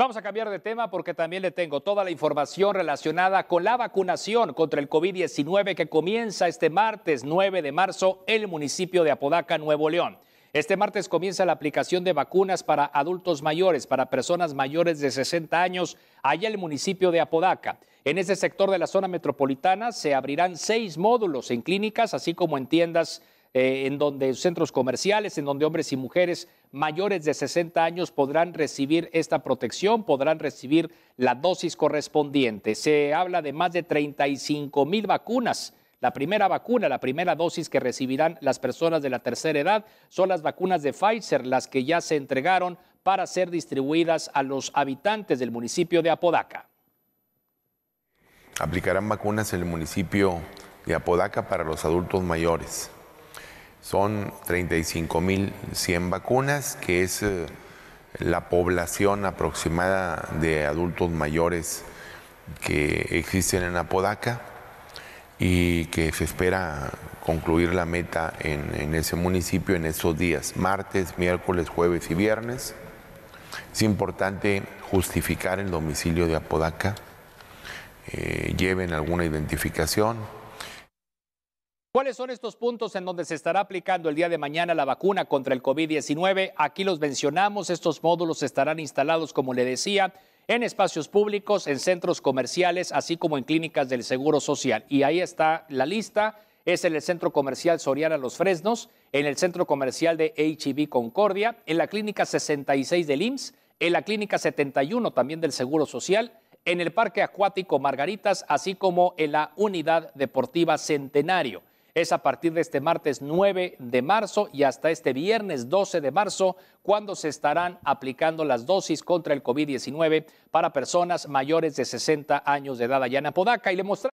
Vamos a cambiar de tema porque también le tengo toda la información relacionada con la vacunación contra el COVID-19 que comienza este martes 9 de marzo en el municipio de Apodaca, Nuevo León. Este martes comienza la aplicación de vacunas para adultos mayores, para personas mayores de 60 años, allá en el municipio de Apodaca. En este sector de la zona metropolitana se abrirán seis módulos en clínicas, así como en tiendas eh, en donde centros comerciales, en donde hombres y mujeres mayores de 60 años podrán recibir esta protección, podrán recibir la dosis correspondiente. Se habla de más de 35 mil vacunas. La primera vacuna, la primera dosis que recibirán las personas de la tercera edad son las vacunas de Pfizer, las que ya se entregaron para ser distribuidas a los habitantes del municipio de Apodaca. Aplicarán vacunas en el municipio de Apodaca para los adultos mayores. Son 35.100 vacunas, que es eh, la población aproximada de adultos mayores que existen en Apodaca y que se espera concluir la meta en, ese municipio en esos días, martes, miércoles, jueves y viernes. Es importante justificar el domicilio de Apodaca, eh, lleven alguna identificación, ¿Cuáles son estos puntos en donde se estará aplicando el día de mañana la vacuna contra el COVID-19? Aquí los mencionamos, estos módulos estarán instalados, como le decía, en espacios públicos, en centros comerciales, así como en clínicas del Seguro Social. Y ahí está la lista. Es en el Centro Comercial Soriana Los Fresnos, en el Centro Comercial de HIV Concordia, en la Clínica 66 del IMSS, en la Clínica 71 también del Seguro Social, en el Parque Acuático Margaritas, así como en la Unidad Deportiva Centenario. Es a partir de este martes 9 de marzo y hasta este viernes 12 de marzo cuando se estarán aplicando las dosis contra el COVID-19 para personas mayores de 60 años de edad allá en Y le mostramos